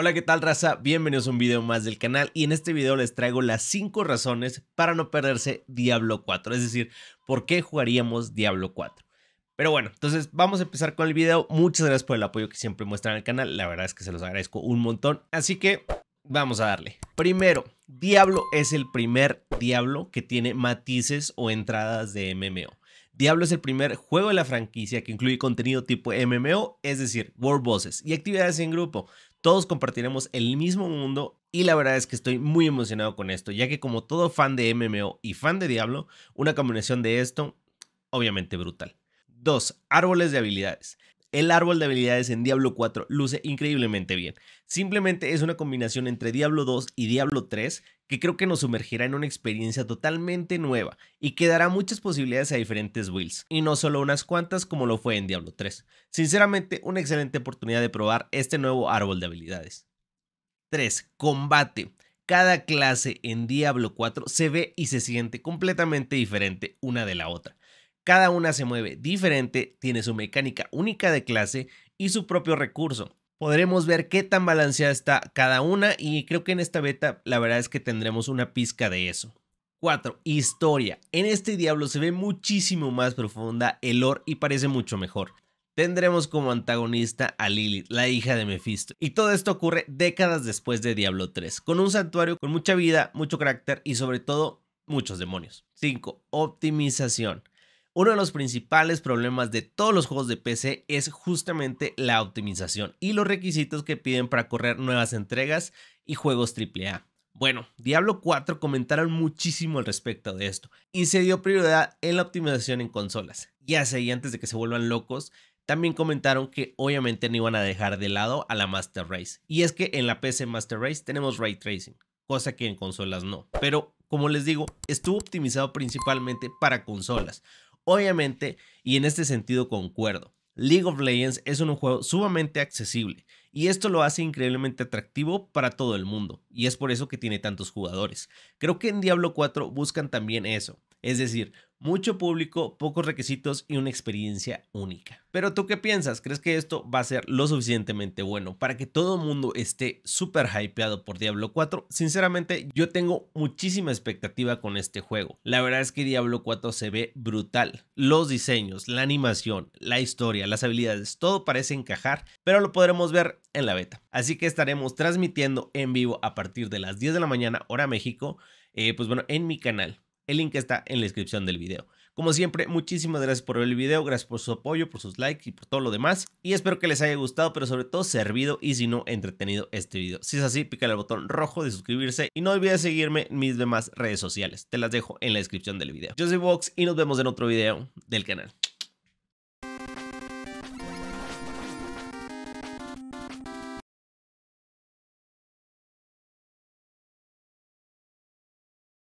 Hola, ¿qué tal raza? Bienvenidos a un video más del canal y en este video les traigo las 5 razones para no perderse Diablo 4, es decir, ¿por qué jugaríamos Diablo 4? Pero bueno, entonces vamos a empezar con el video. Muchas gracias por el apoyo que siempre muestran al canal, la verdad es que se los agradezco un montón, así que vamos a darle. Primero, Diablo es el primer Diablo que tiene matices o entradas de MMO. Diablo es el primer juego de la franquicia que incluye contenido tipo MMO, es decir, World Bosses y actividades en grupo. Todos compartiremos el mismo mundo y la verdad es que estoy muy emocionado con esto, ya que como todo fan de MMO y fan de Diablo, una combinación de esto, obviamente brutal. Dos, Árboles de habilidades. El árbol de habilidades en Diablo 4 luce increíblemente bien. Simplemente es una combinación entre Diablo 2 y Diablo 3 que creo que nos sumergirá en una experiencia totalmente nueva y que dará muchas posibilidades a diferentes builds, y no solo unas cuantas como lo fue en Diablo 3. Sinceramente, una excelente oportunidad de probar este nuevo árbol de habilidades. 3. Combate. Cada clase en Diablo 4 se ve y se siente completamente diferente una de la otra. Cada una se mueve diferente, tiene su mecánica única de clase y su propio recurso. Podremos ver qué tan balanceada está cada una y creo que en esta beta la verdad es que tendremos una pizca de eso. 4. Historia. En este Diablo se ve muchísimo más profunda el lore y parece mucho mejor. Tendremos como antagonista a Lilith, la hija de Mephisto. Y todo esto ocurre décadas después de Diablo 3, con un santuario con mucha vida, mucho carácter y sobre todo muchos demonios. 5. Optimización. Uno de los principales problemas de todos los juegos de PC es justamente la optimización y los requisitos que piden para correr nuevas entregas y juegos AAA. Bueno, Diablo 4 comentaron muchísimo al respecto de esto y se dio prioridad en la optimización en consolas. Ya sé, y antes de que se vuelvan locos, también comentaron que obviamente no iban a dejar de lado a la Master Race. Y es que en la PC Master Race tenemos ray tracing, cosa que en consolas no. Pero, como les digo, estuvo optimizado principalmente para consolas. Obviamente, y en este sentido concuerdo, League of Legends es un juego sumamente accesible y esto lo hace increíblemente atractivo para todo el mundo y es por eso que tiene tantos jugadores. Creo que en Diablo 4 buscan también eso, es decir, mucho público, pocos requisitos y una experiencia única. Pero tú qué piensas? ¿Crees que esto va a ser lo suficientemente bueno para que todo el mundo esté súper hypeado por Diablo 4? Sinceramente, yo tengo muchísima expectativa con este juego. La verdad es que Diablo 4 se ve brutal. Los diseños, la animación, la historia, las habilidades, todo parece encajar, pero lo podremos ver en la beta. Así que estaremos transmitiendo en vivo a partir de las 10 de la mañana, hora México, eh, pues bueno, en mi canal. El link está en la descripción del video. Como siempre, muchísimas gracias por ver el video, gracias por su apoyo, por sus likes y por todo lo demás. Y espero que les haya gustado, pero sobre todo servido y si no, entretenido este video. Si es así, pícale el botón rojo de suscribirse y no olvides seguirme en mis demás redes sociales. Te las dejo en la descripción del video. Yo soy Vox y nos vemos en otro video del canal.